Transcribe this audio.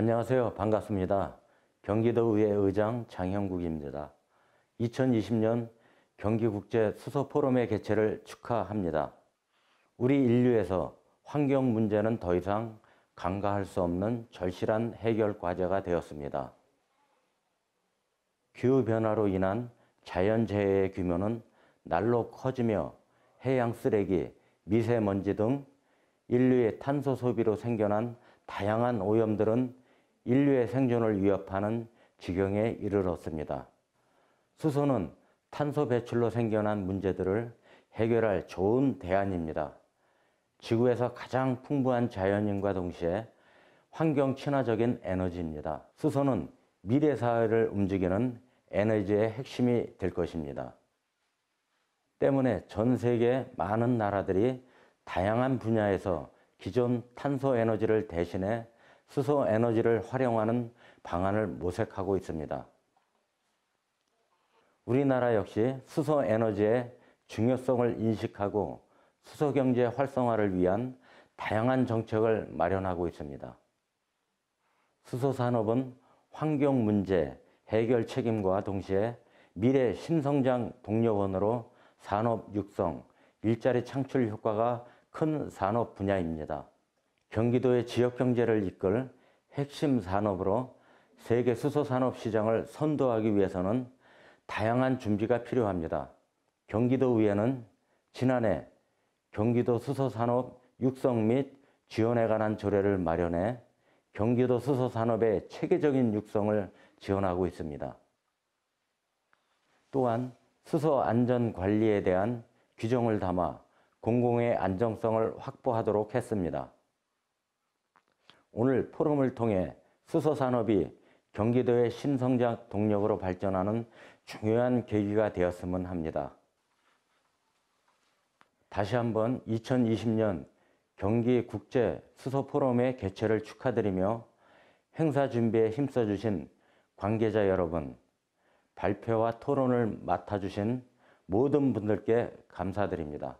안녕하세요. 반갑습니다. 경기도의회 의장 장형국입니다. 2020년 경기국제 수소 포럼의 개최를 축하합니다. 우리 인류에서 환경 문제는 더 이상 간과할 수 없는 절실한 해결 과제가 되었습니다. 기후 변화로 인한 자연재해의 규모는 날로 커지며 해양 쓰레기, 미세먼지 등 인류의 탄소 소비로 생겨난 다양한 오염들은 인류의 생존을 위협하는 지경에 이르렀습니다. 수소는 탄소 배출로 생겨난 문제들을 해결할 좋은 대안입니다. 지구에서 가장 풍부한 자연인과 동시에 환경 친화적인 에너지입니다. 수소는 미래 사회를 움직이는 에너지의 핵심이 될 것입니다. 때문에 전 세계 많은 나라들이 다양한 분야에서 기존 탄소 에너지를 대신해 수소 에너지를 활용하는 방안을 모색하고 있습니다. 우리나라 역시 수소 에너지의 중요성을 인식하고 수소 경제 활성화를 위한 다양한 정책을 마련하고 있습니다. 수소 산업은 환경 문제 해결 책임과 동시에 미래 신성장 동력원으로 산업 육성, 일자리 창출 효과가 큰 산업 분야입니다. 경기도의 지역 경제를 이끌 핵심 산업으로 세계 수소 산업 시장을 선도하기 위해서는 다양한 준비가 필요합니다. 경기도의회는 지난해 경기도 수소 산업 육성 및 지원에 관한 조례를 마련해 경기도 수소 산업의 체계적인 육성을 지원하고 있습니다. 또한 수소 안전 관리에 대한 규정을 담아 공공의 안정성을 확보하도록 했습니다. 오늘 포럼을 통해 수소산업이 경기도의 신성장 동력으로 발전하는 중요한 계기가 되었으면 합니다. 다시 한번 2020년 경기 국제 수소 포럼의 개최를 축하드리며 행사 준비에 힘써 주신 관계자 여러분, 발표와 토론을 맡아 주신 모든 분들께 감사드립니다.